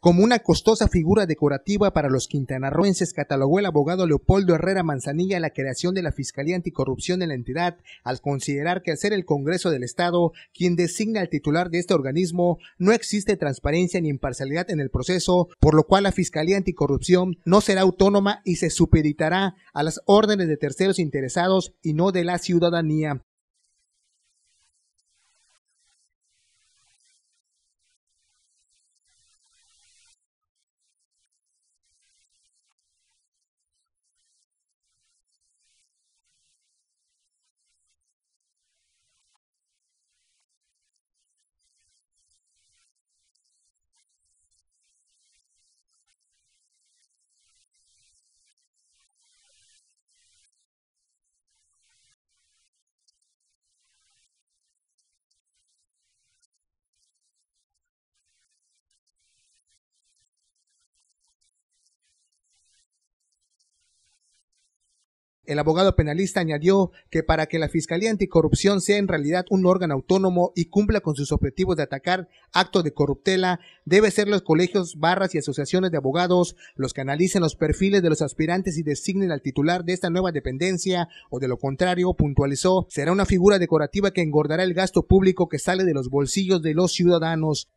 como una costosa figura decorativa para los quintanarroenses, catalogó el abogado Leopoldo Herrera Manzanilla la creación de la Fiscalía Anticorrupción en la entidad, al considerar que al ser el Congreso del Estado quien designa al titular de este organismo, no existe transparencia ni imparcialidad en el proceso, por lo cual la Fiscalía Anticorrupción no será autónoma y se supeditará a las órdenes de terceros interesados y no de la ciudadanía. El abogado penalista añadió que para que la Fiscalía Anticorrupción sea en realidad un órgano autónomo y cumpla con sus objetivos de atacar actos de corruptela, debe ser los colegios, barras y asociaciones de abogados los que analicen los perfiles de los aspirantes y designen al titular de esta nueva dependencia, o de lo contrario, puntualizó, será una figura decorativa que engordará el gasto público que sale de los bolsillos de los ciudadanos.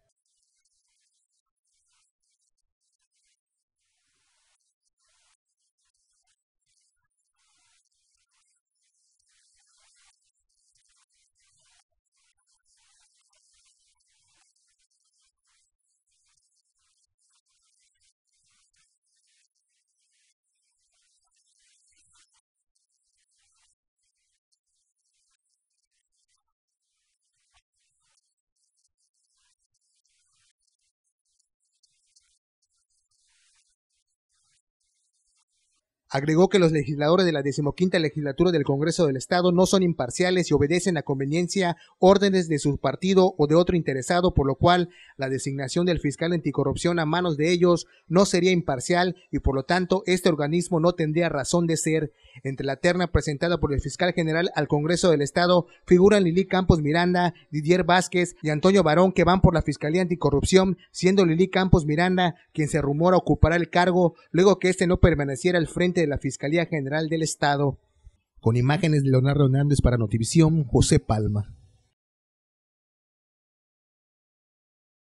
Agregó que los legisladores de la decimoquinta legislatura del Congreso del Estado no son imparciales y obedecen a conveniencia órdenes de su partido o de otro interesado, por lo cual la designación del fiscal anticorrupción a manos de ellos no sería imparcial y por lo tanto este organismo no tendría razón de ser. Entre la terna presentada por el fiscal general al Congreso del Estado figuran Lili Campos Miranda, Didier Vázquez y Antonio Barón que van por la Fiscalía Anticorrupción, siendo Lili Campos Miranda quien se rumora ocupará el cargo luego que este no permaneciera al frente de la Fiscalía General del Estado, con imágenes de Leonardo Hernández para Notivisión, José Palma.